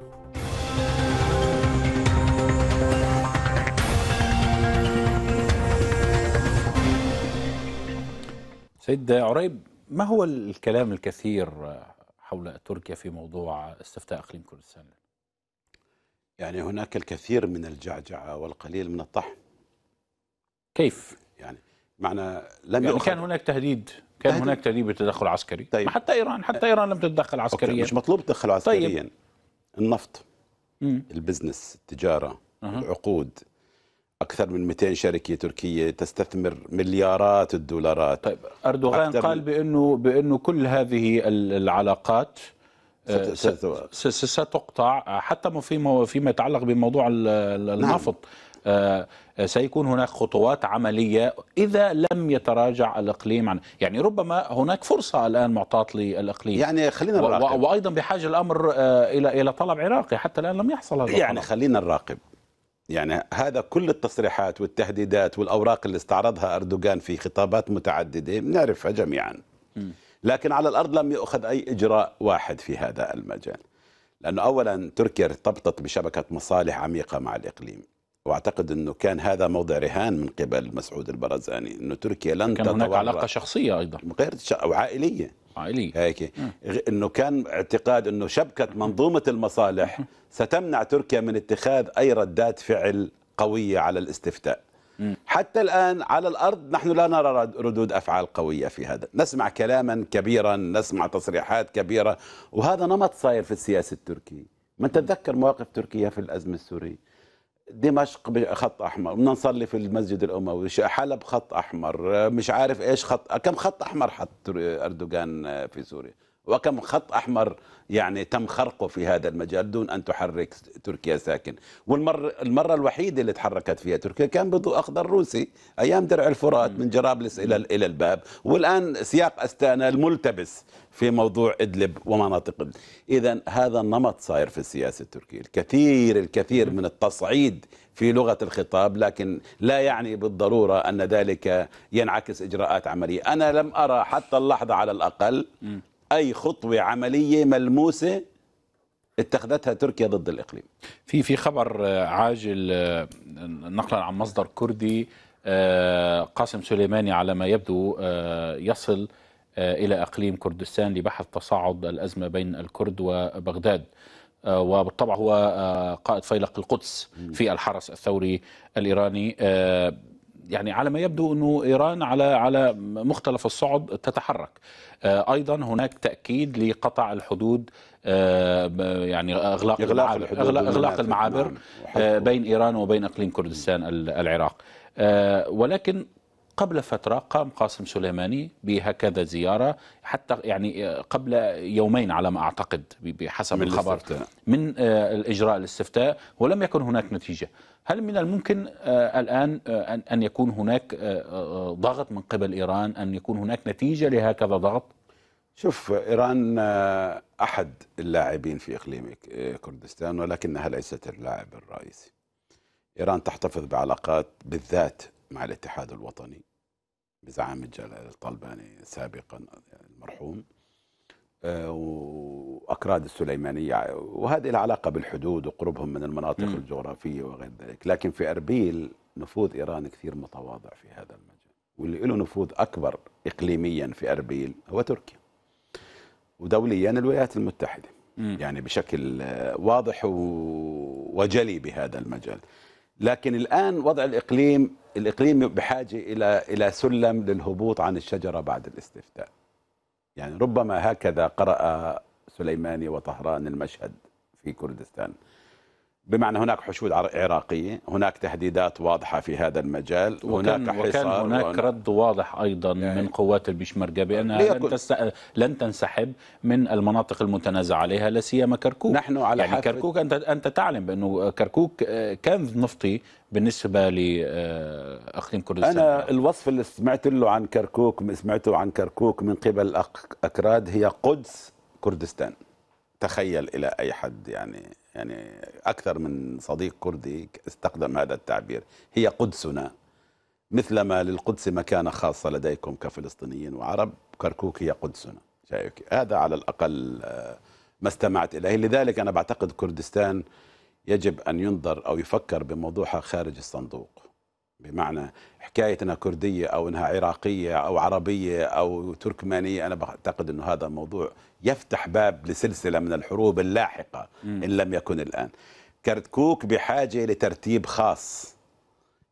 Speaker 1: سيد عريب ما هو الكلام الكثير حول تركيا في موضوع استفتاء اقليم كردستان؟
Speaker 2: يعني هناك الكثير من الجعجعة والقليل من الطحن كيف؟ يعني معنى لم يعني كان هناك تهديد كان تهديد. هناك تهديد بتدخل عسكري طيب.
Speaker 1: حتى إيران حتى إيران لم تتدخل عسكريا مش مطلوب تدخل عسكريا طيب.
Speaker 2: النفط مم. البزنس التجارة أه. العقود أكثر من 200 شركة تركية تستثمر مليارات الدولارات طيب أردوغان قال
Speaker 1: بأنه بأنه كل هذه العلاقات آه، ستقطع آه، حتى فيما فيما يتعلق بموضوع نعم. النفط آه، سيكون هناك خطوات عملية إذا لم يتراجع الإقليم عن يعني ربما هناك فرصة الآن معطاة
Speaker 2: للإقليم يعني خلينا نراقب
Speaker 1: و... وأيضا بحاجة الأمر إلى إلى طلب عراقي حتى الآن لم يحصل
Speaker 2: هذا يعني طلب. خلينا نراقب يعني هذا كل التصريحات والتهديدات والأوراق اللي استعرضها أردوغان في خطابات متعددة نعرفها جميعا م. لكن على الأرض لم يؤخذ أي إجراء واحد في هذا المجال لأنه أولا تركيا ارتبطت بشبكة مصالح عميقة مع الإقليم واعتقد انه كان هذا موضع رهان من قبل مسعود البرزاني انه تركيا لن كان هناك علاقه شخصيه ايضا غير او عائليه عائلية هيك انه كان اعتقاد انه شبكه منظومه المصالح ستمنع تركيا من اتخاذ اي ردات فعل قويه على الاستفتاء حتى الآن على الأرض نحن لا نرى ردود أفعال قوية في هذا نسمع كلاما كبيرا نسمع تصريحات كبيرة وهذا نمط صاير في السياسة التركي من تتذكر مواقف تركيا في الأزمة السورية دمشق خط احمر بدنا نصلي في المسجد الاموي حلب خط احمر مش عارف ايش خط كم خط احمر حط اردوغان في سوريا وكم خط أحمر يعني تم خرقه في هذا المجال دون أن تحرك تركيا ساكن والمرة المرة الوحيدة اللي تحركت فيها تركيا كان بضوء أخضر روسي أيام درع الفرات من جرابلس إلى إلى الباب والآن سياق أستانا الملتبس في موضوع إدلب ومناطق إدلب إذا هذا النمط صاير في السياسة التركية الكثير الكثير من التصعيد في لغة الخطاب لكن لا يعني بالضرورة أن ذلك ينعكس إجراءات عملية أنا لم أرى حتى اللحظة على الأقل اي خطوه عمليه ملموسه اتخذتها تركيا ضد الاقليم
Speaker 1: في في خبر آه، عاجل آه، نقلا عن مصدر كردي آه، قاسم سليماني على ما يبدو يصل الى اقليم كردستان لبحث تصاعد الازمه بين الكرد وبغداد وبالطبع هو قائد فيلق القدس في الحرس الثوري الايراني يعني على ما يبدو انه ايران على على مختلف الصعد تتحرك آه، ايضا هناك تاكيد لقطع الحدود آه، يعني اغلاق اغلاق المعابر, أغلاق, أغلاق المعابر نعم، آه، بين ايران وبين اقليم كردستان العراق ولكن قبل فترة قام قاسم سليماني بهكذا زيارة حتى يعني قبل يومين على ما أعتقد بحسب من الخبر الاستفتاء. من آه، الإجراء الاستفتاء ولم يكن هناك نتيجة هل من الممكن آه، الآن آه، أن يكون هناك
Speaker 2: ضغط من قبل إيران أن يكون هناك نتيجة لهكذا ضغط؟ شوف إيران أحد اللاعبين في إقليم كردستان ولكنها ليست اللاعب الرئيسي إيران تحتفظ بعلاقات بالذات مع الاتحاد الوطني بزعامة جلال الطلباني سابقا يعني المرحوم آه، وأكراد السليمانية وهذه العلاقة بالحدود وقربهم من المناطق الجغرافية وغير ذلك لكن في أربيل نفوذ إيران كثير متواضع في هذا المجال واللي له نفوذ أكبر إقليميا في أربيل هو تركيا ودوليا الولايات المتحدة يعني بشكل آه، واضح وجلي بهذا المجال لكن الآن وضع الإقليم الإقليم بحاجة إلى إلى سلم للهبوط عن الشجرة بعد الاستفتاء يعني ربما هكذا قرأ سليماني وطهران المشهد في كردستان بمعنى هناك حشود عراقية هناك تهديدات واضحة في هذا المجال وكان حصار وكان هناك
Speaker 1: رد واضح أيضا يعني من قوات البشمركة بأنها لن, لن تنسحب من المناطق المتنازع عليها لا سيما كركوك نحن على يعني كركوك أنت أنت تعلم
Speaker 2: بأنه كركوك آه، كنز نفطي بالنسبة لأقليم آه، كردستان أنا الوصف اللي سمعت له عن كركوك سمعته عن كركوك من قبل أكراد هي قدس كردستان تخيل إلى أي حد يعني يعني أكثر من صديق كردي استخدم هذا التعبير هي قدسنا مثلما للقدس مكانة خاصة لديكم كفلسطينيين وعرب كركوك هي قدسنا شايف هذا على الأقل آه، ما استمعت إليه لذلك أنا بعتقد كردستان يجب أن ينظر أو يفكر بموضوعها خارج الصندوق بمعنى حكاية أنها كردية أو أنها عراقية أو عربية أو تركمانية أنا بعتقد أنه هذا موضوع يفتح باب لسلسلة من الحروب اللاحقة إن لم يكن الآن كرتكوك بحاجة لترتيب خاص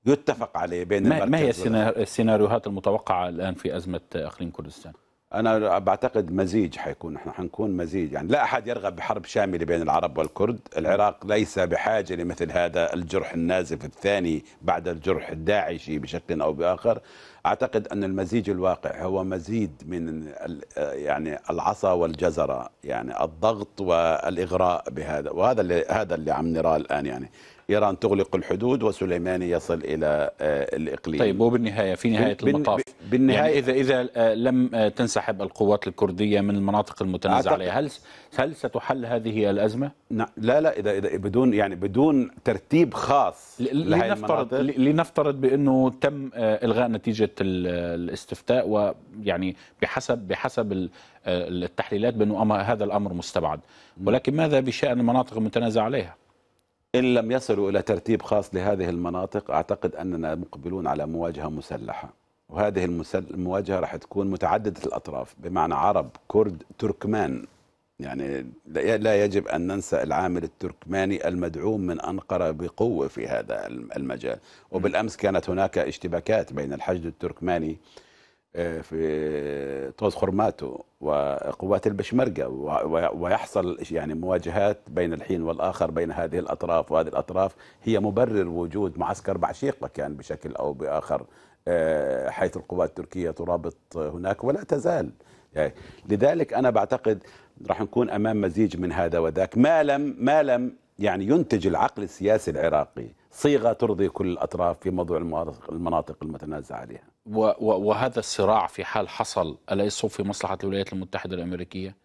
Speaker 2: يتفق عليه بين ما, ما هي
Speaker 1: السيناريوهات المتوقعة الآن في أزمة أقليم كردستان؟
Speaker 2: انا بعتقد مزيج حيكون احنا حنكون مزيج يعني لا احد يرغب بحرب شامله بين العرب والكرد العراق ليس بحاجه لمثل هذا الجرح النازف الثاني بعد الجرح الداعشي بشكل او باخر اعتقد ان المزيج الواقع هو مزيد من يعني العصا والجزره يعني الضغط والاغراء بهذا وهذا اللي هذا اللي عم نراه الان يعني إيران تغلق الحدود وسليماني يصل إلى آه، الإقليم طيب وبالنهاية
Speaker 1: في نهاية بن المطاف بالنهاية يعني إذا إذا آه، لم آه، تنسحب القوات الكردية من المناطق
Speaker 2: المتنازع عليها هل هل ستحل هذه الأزمة؟ لا لا إذا, إذا بدون يعني بدون ترتيب خاص لنفترض
Speaker 1: لنفترض بأنه تم إلغاء نتيجة الاستفتاء ويعني بحسب بحسب التحليلات
Speaker 2: بأنه هذا الأمر مستبعد ولكن ماذا بشأن المناطق المتنازع عليها؟ إن لم يصلوا إلى ترتيب خاص لهذه المناطق أعتقد أننا مقبلون على مواجهة مسلحة وهذه المواجهة راح تكون متعددة الأطراف بمعنى عرب كرد تركمان يعني لا يجب أن ننسى العامل التركماني المدعوم من أنقرة بقوة في هذا المجال وبالأمس كانت هناك اشتباكات بين الحشد التركماني آه، في طوز خرماتو وقوات البشمركة ويحصل يعني مواجهات بين الحين والآخر بين هذه الأطراف وهذه الأطراف هي مبرر وجود معسكر بعشيقة كان بشكل أو بآخر آه، حيث القوات التركية ترابط هناك ولا تزال يعني لذلك أنا بعتقد راح نكون أمام مزيج من هذا وذاك ما لم ما لم يعني ينتج العقل السياسي العراقي صيغه ترضي كل الاطراف في موضوع المناطق المتنازع عليها.
Speaker 1: وهذا الصراع في حال حصل اليس في مصلحه الولايات المتحده الامريكيه؟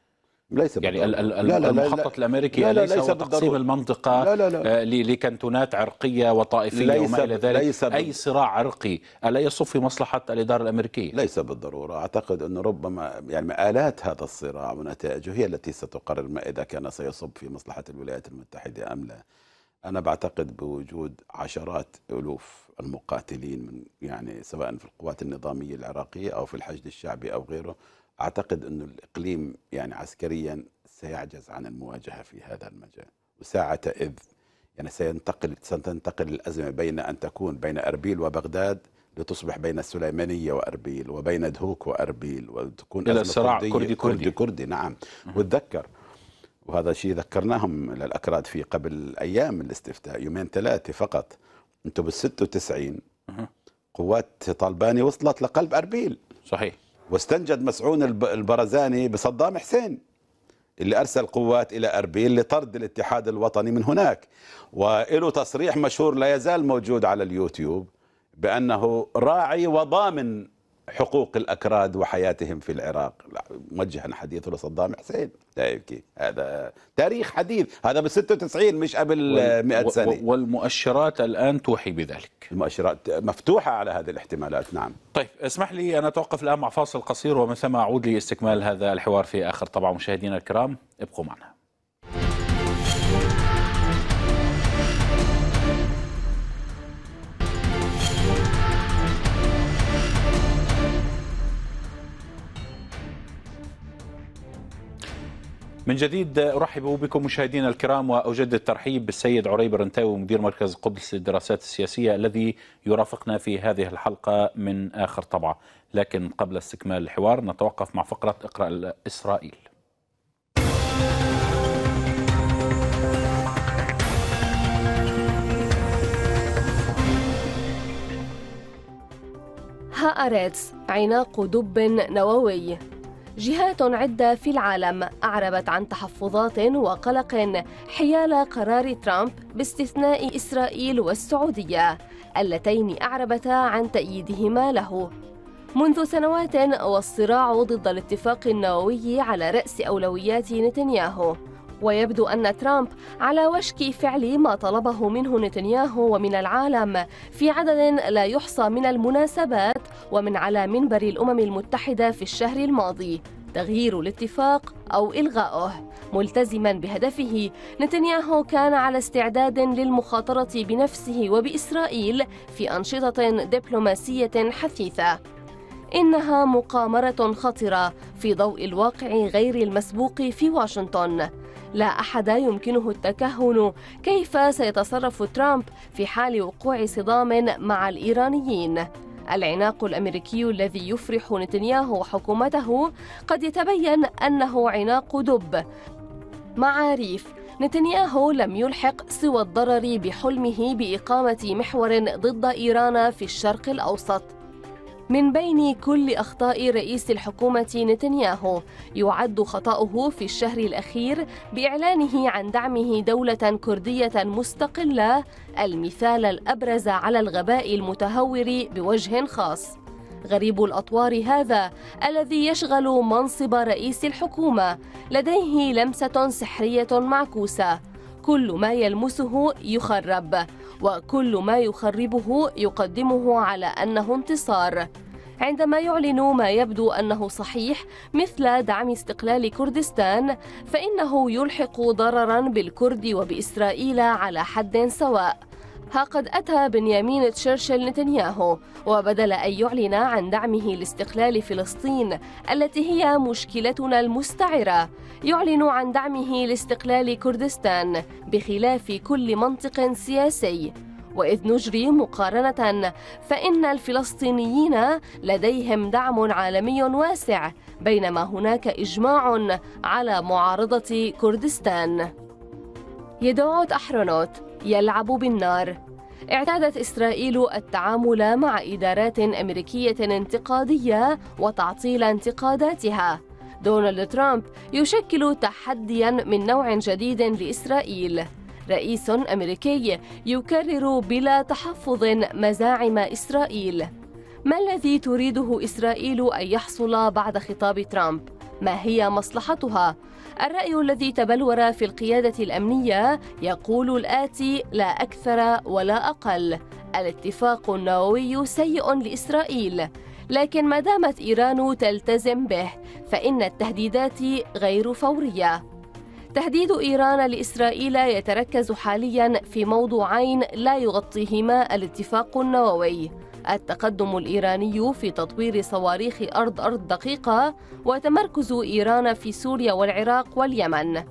Speaker 1: ليس يعني بالضرورة. لا لا المخطط الامريكي لا لا ليس, ليس تقسيم المنطقه لا لا لا. آه، لكنتونات عرقيه وطائفيه ليس وما الى ذلك ليس اي
Speaker 2: صراع عرقي الا يصب في مصلحه الاداره الامريكيه ليس بالضروره اعتقد ان ربما يعني مآلات هذا الصراع ونتائجه هي التي ستقرر ما اذا كان سيصب في مصلحه الولايات المتحده ام لا انا بعتقد بوجود عشرات الوف المقاتلين من يعني سواء في القوات النظاميه العراقيه او في الحشد الشعبي او غيره اعتقد انه الاقليم يعني عسكريا سيعجز عن المواجهه في هذا المجال وساعه اذ يعني سينتقل ستنتقل الازمه بين ان تكون بين اربيل وبغداد لتصبح بين السليمانيه واربيل وبين دهوك واربيل وتكون الى صراع كردي كردي, كردي كردي نعم وتذكر وهذا شيء ذكرناهم للاكراد في قبل ايام الاستفتاء يومين ثلاثه فقط انتم بال 96 قوات طالباني وصلت لقلب اربيل صحيح واستنجد مسعون البرزاني بصدام حسين اللي أرسل قوات إلى أربيل لطرد الاتحاد الوطني من هناك وله تصريح مشهور لا يزال موجود على اليوتيوب بأنه راعي وضامن حقوق الأكراد وحياتهم في العراق موجها حديثه لصدام حسين لا يبكي هذا تاريخ حديث هذا بال 96 مش قبل 100 سنة والمؤشرات الآن توحي بذلك المؤشرات مفتوحة على هذه الاحتمالات نعم
Speaker 1: طيب اسمح لي أنا أتوقف الآن مع فاصل قصير ومن ثم أعود لاستكمال هذا الحوار في آخر طبعا مشاهدينا الكرام ابقوا معنا من جديد ارحب بكم مشاهدينا الكرام واجد الترحيب بالسيد عريب الرنتاوي مدير مركز قدس للدراسات السياسيه الذي يرافقنا في هذه الحلقه من اخر طبعه، لكن قبل استكمال الحوار نتوقف مع فقره اقرا اسرائيل.
Speaker 3: هارتس عناق دب نووي جهات عدة في العالم أعربت عن تحفظات وقلق حيال قرار ترامب باستثناء إسرائيل والسعودية اللتين أعربتا عن تأييدهما له منذ سنوات والصراع ضد الاتفاق النووي على رأس أولويات نتنياهو ويبدو أن ترامب على وشك فعل ما طلبه منه نتنياهو ومن العالم في عدد لا يحصى من المناسبات ومن على منبر الأمم المتحدة في الشهر الماضي تغيير الاتفاق أو إلغاؤه ملتزما بهدفه نتنياهو كان على استعداد للمخاطرة بنفسه وبإسرائيل في أنشطة دبلوماسية حثيثة إنها مقامرة خطرة في ضوء الواقع غير المسبوق في واشنطن لا أحد يمكنه التكهن كيف سيتصرف ترامب في حال وقوع صدام مع الإيرانيين العناق الامريكي الذي يفرح نتنياهو وحكومته قد يتبين انه عناق دب مع ريف نتنياهو لم يلحق سوى الضرر بحلمه باقامه محور ضد ايران في الشرق الاوسط من بين كل أخطاء رئيس الحكومة نتنياهو يعد خطأه في الشهر الأخير بإعلانه عن دعمه دولة كردية مستقلة المثال الأبرز على الغباء المتهور بوجه خاص غريب الأطوار هذا الذي يشغل منصب رئيس الحكومة لديه لمسة سحرية معكوسة كل ما يلمسه يخرب وكل ما يخربه يقدمه على أنه انتصار عندما يعلن ما يبدو أنه صحيح مثل دعم استقلال كردستان فإنه يلحق ضررا بالكرد وبإسرائيل على حد سواء ها قد أتى بنيامين تشرشل نتنياهو وبدل أن يعلن عن دعمه لاستقلال فلسطين التي هي مشكلتنا المستعرة يعلن عن دعمه لاستقلال كردستان بخلاف كل منطق سياسي وإذ نجري مقارنة فإن الفلسطينيين لديهم دعم عالمي واسع بينما هناك إجماع على معارضة كردستان يدعو أحرونوت يلعب بالنار اعتادت إسرائيل التعامل مع إدارات أمريكية انتقادية وتعطيل انتقاداتها دونالد ترامب يشكل تحديا من نوع جديد لإسرائيل رئيس أمريكي يكرر بلا تحفظ مزاعم إسرائيل ما الذي تريده إسرائيل أن يحصل بعد خطاب ترامب؟ ما هي مصلحتها؟ الرأي الذي تبلور في القيادة الأمنية يقول الآتي لا أكثر ولا أقل الاتفاق النووي سيء لإسرائيل لكن ما دامت إيران تلتزم به فإن التهديدات غير فورية تهديد إيران لإسرائيل يتركز حاليا في موضوعين لا يغطيهما الاتفاق النووي التقدم الإيراني في تطوير صواريخ أرض أرض دقيقة وتمركز إيران في سوريا والعراق واليمن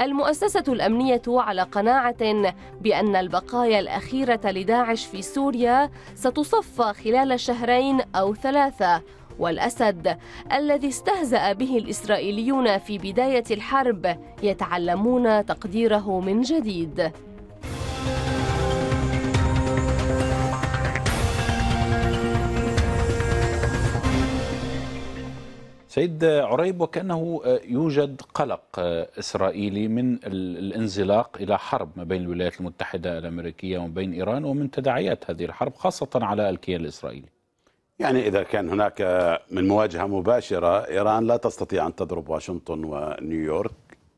Speaker 3: المؤسسة الأمنية على قناعة بأن البقايا الأخيرة لداعش في سوريا ستصفى خلال شهرين أو ثلاثة والأسد الذي استهزأ به الإسرائيليون في بداية الحرب يتعلمون تقديره من جديد
Speaker 1: سيد عريب وكأنه آه، يوجد قلق آه، إسرائيلي من الانزلاق إلى حرب ما بين الولايات المتحدة الأمريكية وما بين إيران ومن تداعيات هذه الحرب خاصة على الكيان الإسرائيلي
Speaker 2: يعني إذا كان هناك من مواجهة مباشرة إيران لا تستطيع أن تضرب واشنطن ونيويورك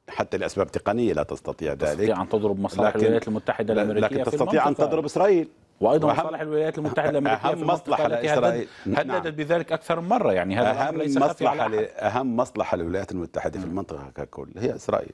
Speaker 2: حتى لاسباب تقنيه لا تستطيع ذلك تستطيع ان تضرب مصالح الولايات المتحده الامريكيه لكن تستطيع ان تضرب اسرائيل وايضا مصالح الولايات المتحده الامريكيه اهم مصلحه لاسرائيل هددت نعم. بذلك اكثر من مره يعني هذا اهم ليس مصلحه ل... اهم مصلحه للولايات المتحده في المنطقه ككل هي اسرائيل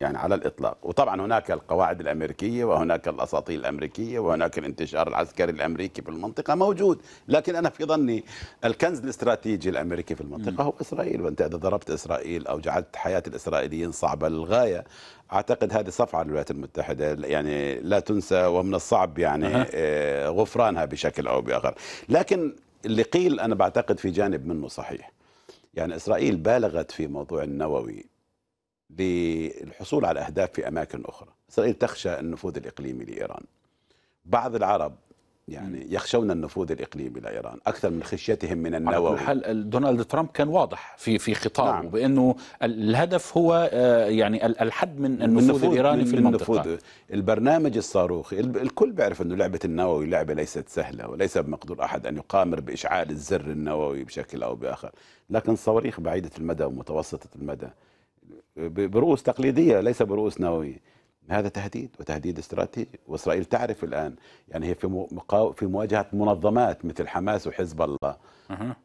Speaker 2: يعني على الاطلاق وطبعا هناك القواعد الامريكيه وهناك الاساطيل الامريكيه وهناك الانتشار العسكري الامريكي في المنطقه موجود لكن انا في ظني الكنز الاستراتيجي الامريكي في المنطقه م. هو اسرائيل وانت اذا ضربت اسرائيل او جعلت حياه الاسرائيليين صعبه للغايه اعتقد هذه صفعه للولايات المتحده يعني لا تنسى ومن الصعب يعني أه. غفرانها بشكل او باخر لكن اللي قيل انا بعتقد في جانب منه صحيح يعني اسرائيل بالغت في موضوع النووي للحصول على اهداف في اماكن اخرى اسرائيل تخشى النفوذ الاقليمي لايران بعض العرب يعني يخشون النفوذ الاقليمي لايران اكثر من خشيتهم من النووي الحل دونالد ترامب كان واضح في في خطابه نعم. بانه
Speaker 1: الهدف
Speaker 2: هو آه، يعني الحد من النفوذ الايراني في المنطقه النفوذ البرنامج الصاروخي الكل بيعرف انه لعبه النووي لعبه ليست سهله وليس بمقدور احد ان يقامر باشعال الزر النووي بشكل او باخر لكن صواريخ بعيده المدى ومتوسطه المدى برؤوس تقليديه ليس برؤوس نوويه هذا تهديد وتهديد استراتيجي واسرائيل تعرف الان يعني هي في مقاو... في مواجهه منظمات مثل حماس وحزب الله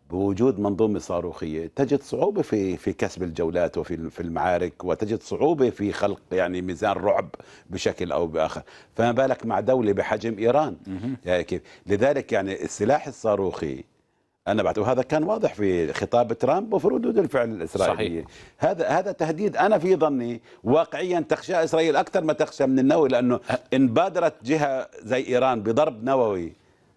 Speaker 2: بوجود منظومه صاروخيه تجد صعوبه في في كسب الجولات وفي في المعارك وتجد صعوبه في خلق يعني ميزان رعب بشكل او باخر فما بالك مع دوله بحجم ايران يعني كيف لذلك يعني السلاح الصاروخي انا بعت وهذا كان واضح في خطاب ترامب وفي ردود الفعل الاسرائيليه صحيح. هذا هذا تهديد انا في ظني واقعيا تخشى اسرائيل اكثر ما تخشى من النووي لانه أه. ان بادرت جهه زي ايران بضرب نووي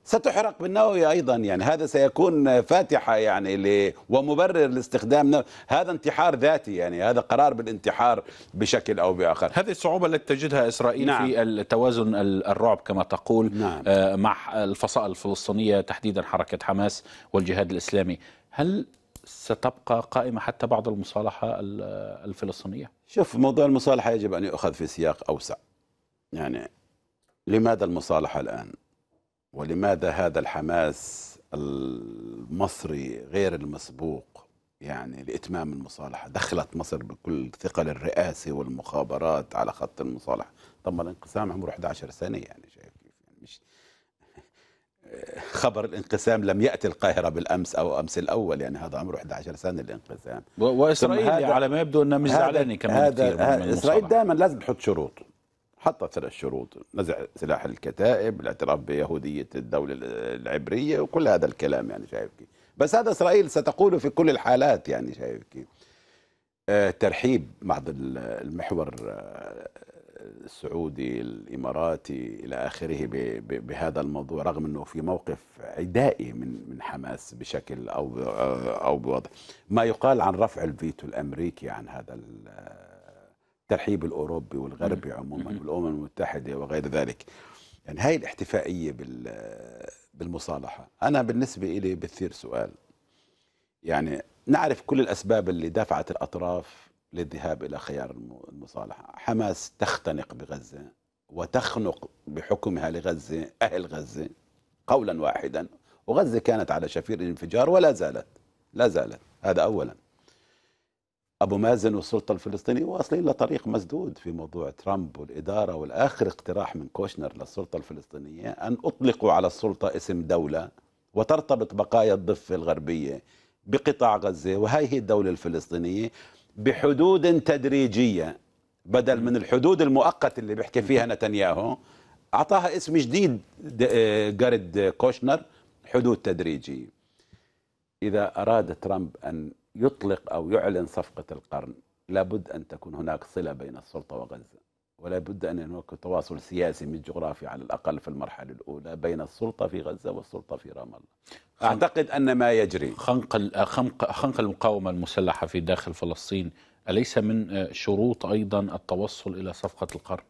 Speaker 2: ستحرق بالنووي ايضا يعني هذا سيكون فاتحه يعني ل... ومبرر لاستخدام هذا انتحار ذاتي يعني هذا قرار بالانتحار بشكل او باخر هذه الصعوبه التي تجدها اسرائيل نعم. في التوازن
Speaker 1: الرعب كما تقول نعم. آه، مع الفصائل الفلسطينيه تحديدا حركه حماس والجهاد الاسلامي هل ستبقى قائمة حتى بعد المصالحة
Speaker 2: الفلسطينية شوف موضوع المصالحة يجب أن يؤخذ في سياق أوسع يعني لماذا المصالحة الآن ولماذا هذا الحماس المصري غير المسبوق يعني لإتمام المصالحة دخلت مصر بكل ثقل الرئاسة والمخابرات على خط المصالحة طب ما الانقسام عمره 11 سنة يعني شايف كيف يعني مش خبر الانقسام لم يأتي القاهرة بالأمس أو أمس الأول يعني هذا عمره 11 سنة الانقسام وإسرائيل على ما يبدو أنها
Speaker 1: مش زعلانة كمان هذا كثير من إسرائيل
Speaker 2: دائما لازم تحط شروط حط ثلاث شروط نزع سلاح الكتائب الاعتراف بيهودية الدولة العبرية وكل هذا الكلام يعني شايف كيف بس هذا إسرائيل ستقوله في كل الحالات يعني شايف كيف آه، ترحيب بعض المحور آه، السعودي الإماراتي إلى آخره بهذا الموضوع رغم أنه في موقف عدائي من من حماس بشكل أو أو بوضع ما يقال عن رفع الفيتو الأمريكي عن هذا الترحيب الاوروبي والغربي عموما والامم المتحده وغير ذلك يعني هاي الاحتفائيه بالمصالحه انا بالنسبه لي بثير سؤال يعني نعرف كل الاسباب اللي دفعت الاطراف للذهاب الى خيار المصالحه حماس تختنق بغزه وتخنق بحكمها لغزه اهل غزه قولا واحدا وغزه كانت على شفير الانفجار ولا زالت لا زالت هذا اولا ابو مازن والسلطه الفلسطينيه واصلين لطريق مسدود في موضوع ترامب والاداره والاخر اقتراح من كوشنر للسلطه الفلسطينيه ان اطلقوا على السلطه اسم دوله وترتبط بقايا الضفه الغربيه بقطاع غزه وهي هي الدوله الفلسطينيه بحدود تدريجيه بدل من الحدود المؤقته اللي بيحكي فيها نتنياهو اعطاها اسم جديد آه، جارد كوشنر حدود تدريجيه اذا اراد ترامب ان يطلق أو يعلن صفقة القرن لابد أن تكون هناك صلة بين السلطة وغزة ولا بد أن هناك تواصل سياسي من جغرافي على الأقل في المرحلة الأولى بين السلطة في غزة والسلطة في رام الله أعتقد
Speaker 1: أن ما يجري خنق, خنق, خنق المقاومة المسلحة في داخل فلسطين أليس
Speaker 2: من آه، شروط أيضا التوصل إلى صفقة القرن؟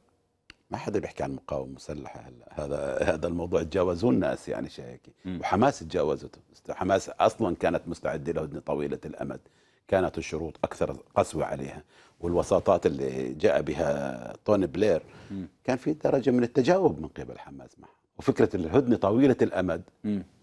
Speaker 2: ما حدا بيحكي عن مقاومه مسلحه هلا هذا هذا الموضوع تجاوزوه الناس يعني شيء هيك وحماس تجاوزته حماس اصلا كانت مستعده لهدنه طويله الامد كانت الشروط اكثر قسوه عليها والوساطات اللي جاء بها توني بلير كان في درجه من التجاوب من قبل حماس معها وفكره الهدنه طويله الامد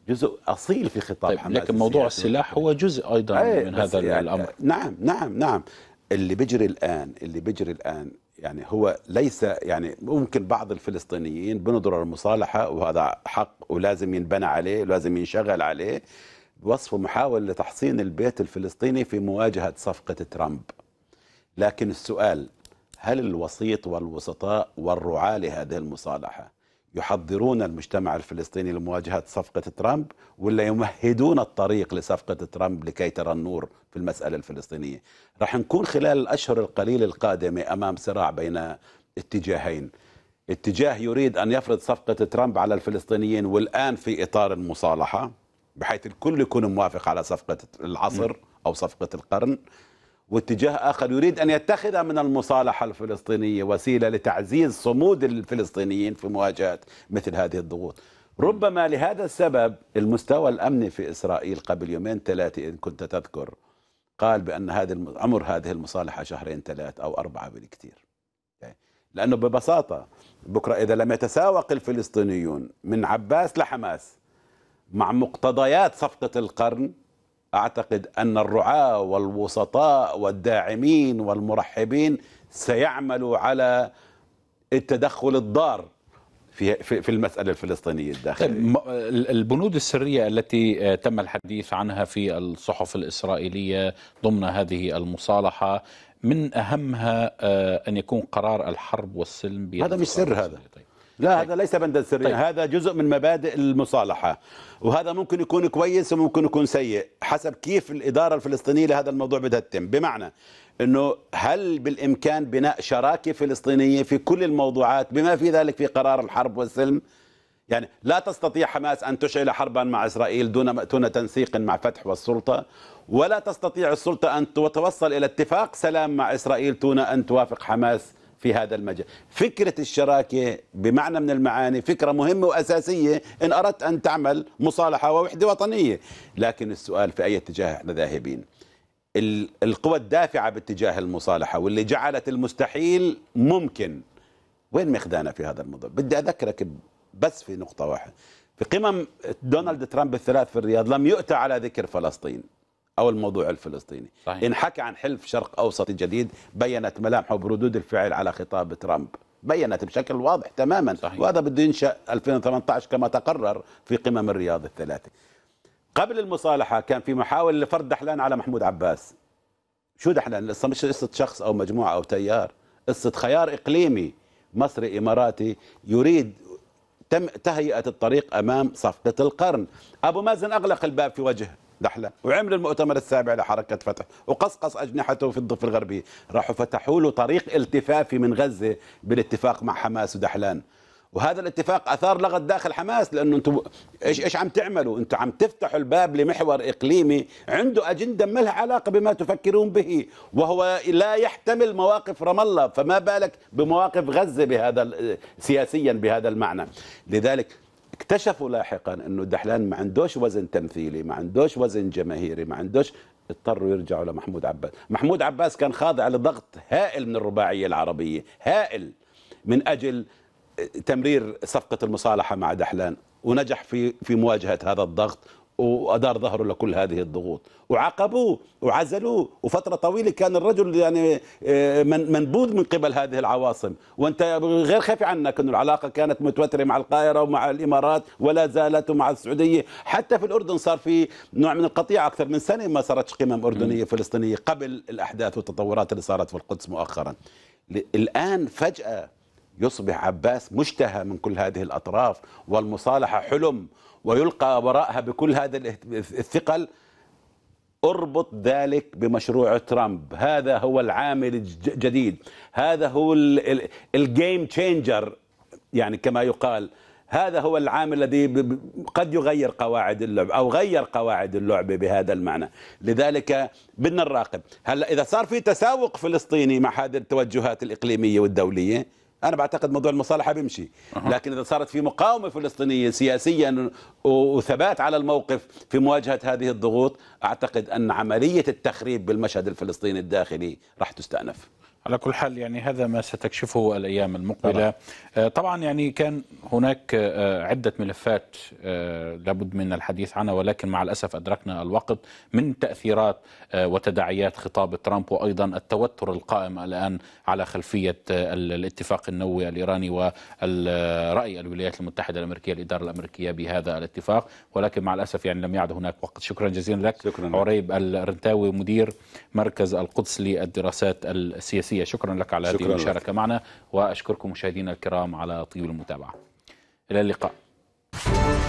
Speaker 2: جزء اصيل في خطاب طيب حماس لكن موضوع السلاح هو جزء ايضا إيه، من هذا يعني الامر نعم نعم نعم اللي بيجري الان اللي بيجري الان يعني هو ليس يعني ممكن بعض الفلسطينيين بنظر المصالحة وهذا حق ولازم ينبنى عليه ولازم ينشغل عليه بوصفه محاولة لتحصين البيت الفلسطيني في مواجهة صفقة ترامب لكن السؤال هل الوسيط والوسطاء والرعاة لهذه المصالحة يحضرون المجتمع الفلسطيني لمواجهة صفقة ترامب ولا يمهدون الطريق لصفقة ترامب لكي ترى النور في المسألة الفلسطينية رح نكون خلال الأشهر القليلة القادمة أمام صراع بين اتجاهين اتجاه يريد أن يفرض صفقة ترامب على الفلسطينيين والآن في إطار المصالحة بحيث الكل يكون موافق على صفقة العصر أو صفقة القرن واتجاه آخر يريد أن يتخذ من المصالحة الفلسطينية وسيلة لتعزيز صمود الفلسطينيين في مواجهة مثل هذه الضغوط ربما لهذا السبب المستوى الأمني في إسرائيل قبل يومين ثلاثة إن كنت تذكر قال بأن هذه عمر هذه المصالحة شهرين ثلاث أو أربعة بالكثير لأنه ببساطة بكرة إذا لم يتساوق الفلسطينيون من عباس لحماس مع مقتضيات صفقة القرن أعتقد أن الرعاة والوسطاء والداعمين والمرحبين سيعملوا على التدخل الضار في في المساله الفلسطينيه الداخليه
Speaker 1: طيب، البنود السريه التي آه، تم الحديث عنها في الصحف الاسرائيليه ضمن هذه المصالحه من اهمها آه، ان يكون قرار الحرب والسلم هذا مش سر هذا طيب.
Speaker 2: لا طيب. هذا ليس بند سريا طيب. هذا جزء من مبادئ المصالحة وهذا ممكن يكون كويس وممكن يكون سيء حسب كيف الإدارة الفلسطينية لهذا الموضوع بدها تتم بمعنى أنه هل بالإمكان بناء شراكة فلسطينية في كل الموضوعات بما في ذلك في قرار الحرب والسلم يعني لا تستطيع حماس أن تشعل حربا مع إسرائيل دون دون تنسيق مع فتح والسلطة ولا تستطيع السلطة أن تتوصل إلى اتفاق سلام مع إسرائيل دون أن توافق حماس في هذا المجال فكرة الشراكة بمعنى من المعاني فكرة مهمة وأساسية إن أردت أن تعمل مصالحة ووحدة وطنية لكن السؤال في أي اتجاه احنا ذاهبين القوى الدافعة باتجاه المصالحة واللي جعلت المستحيل ممكن وين مخدانا في هذا الموضوع بدي أذكرك بس في نقطة واحدة في قمم دونالد ترامب الثلاث في الرياض لم يؤتى على ذكر فلسطين أو الموضوع الفلسطيني صحيح. إن حكى عن حلف شرق أوسط جديد بينت ملامحه بردود الفعل على خطاب ترامب بينت بشكل واضح تماما صحيح. وهذا بده ينشأ 2018 كما تقرر في قمم الرياض الثلاثة قبل المصالحة كان في محاولة لفرض دحلان على محمود عباس شو دحلان لسه مش قصة شخص أو مجموعة أو تيار قصة خيار إقليمي مصري إماراتي يريد تم تهيئة الطريق أمام صفقة القرن أبو مازن أغلق الباب في وجه دحله وعمل المؤتمر السابع لحركه فتح وقصقص اجنحته في الضفه الغربيه راحوا فتحوا له طريق التفافي من غزه بالاتفاق مع حماس ودحلان وهذا الاتفاق اثار لغط داخل حماس لانه انتم ايش ايش عم تعملوا؟ انتم عم تفتحوا الباب لمحور اقليمي عنده اجنده ما لها علاقه بما تفكرون به، وهو لا يحتمل مواقف رام الله، فما بالك بمواقف غزه بهذا سياسيا بهذا المعنى، لذلك اكتشفوا لاحقا انه الدحلان ما عندوش وزن تمثيلي ما عندوش وزن جماهيري ما عندوش اضطروا يرجعوا لمحمود عباس محمود عباس كان خاضع لضغط هائل من الرباعية العربية هائل من أجل آه، تمرير صفقة المصالحة مع دحلان ونجح في في مواجهة هذا الضغط وادار ظهره لكل هذه الضغوط وعاقبوه وعزلوه وفتره طويله كان الرجل يعني آه، منبوذ من قبل هذه العواصم وانت غير خفي عنك انه العلاقه كانت متوتره مع القاهره ومع الامارات ولا زالت ومع السعوديه حتى في الاردن صار في نوع من القطيعه اكثر من سنه ما صارتش قمم اردنيه فلسطينيه قبل الاحداث والتطورات اللي صارت في القدس مؤخرا الان فجاه يصبح عباس مشتهى من كل هذه الأطراف والمصالحة حلم ويلقى وراءها بكل هذا الثقل اربط ذلك بمشروع ترامب هذا هو العامل الجديد هذا هو الجيم تشينجر يعني كما يقال هذا هو العامل الذي قد يغير قواعد اللعب او غير قواعد اللعبه بهذا المعنى لذلك بدنا نراقب هلا اذا صار في تساوق فلسطيني مع هذه التوجهات الاقليميه والدوليه انا بعتقد موضوع المصالحه بيمشي لكن اذا صارت في مقاومه فلسطينيه سياسيا وثبات على الموقف في مواجهه هذه الضغوط اعتقد ان عمليه التخريب بالمشهد الفلسطيني الداخلي راح تستأنف
Speaker 1: على كل حال يعني هذا ما ستكشفه الأيام المقبلة طبعا, آه، طبعا يعني كان هناك آه، آه، عدة ملفات لابد من الحديث عنها ولكن مع الأسف أدركنا الوقت من تأثيرات وتداعيات خطاب ترامب وأيضا التوتر القائم الآن على خلفية الاتفاق النووي الإيراني والراي الولايات المتحدة الأمريكية الإدارة الأمريكية بهذا الاتفاق ولكن مع الأسف يعني لم يعد هناك وقت شكرا جزيلا لك شكرا عريب الرنتاوي مدير مركز القدس للدراسات السياسية السياسية شكرا لك على هذه المشاركة معنا وأشكركم مشاهدينا الكرام على طيب المتابعة إلى اللقاء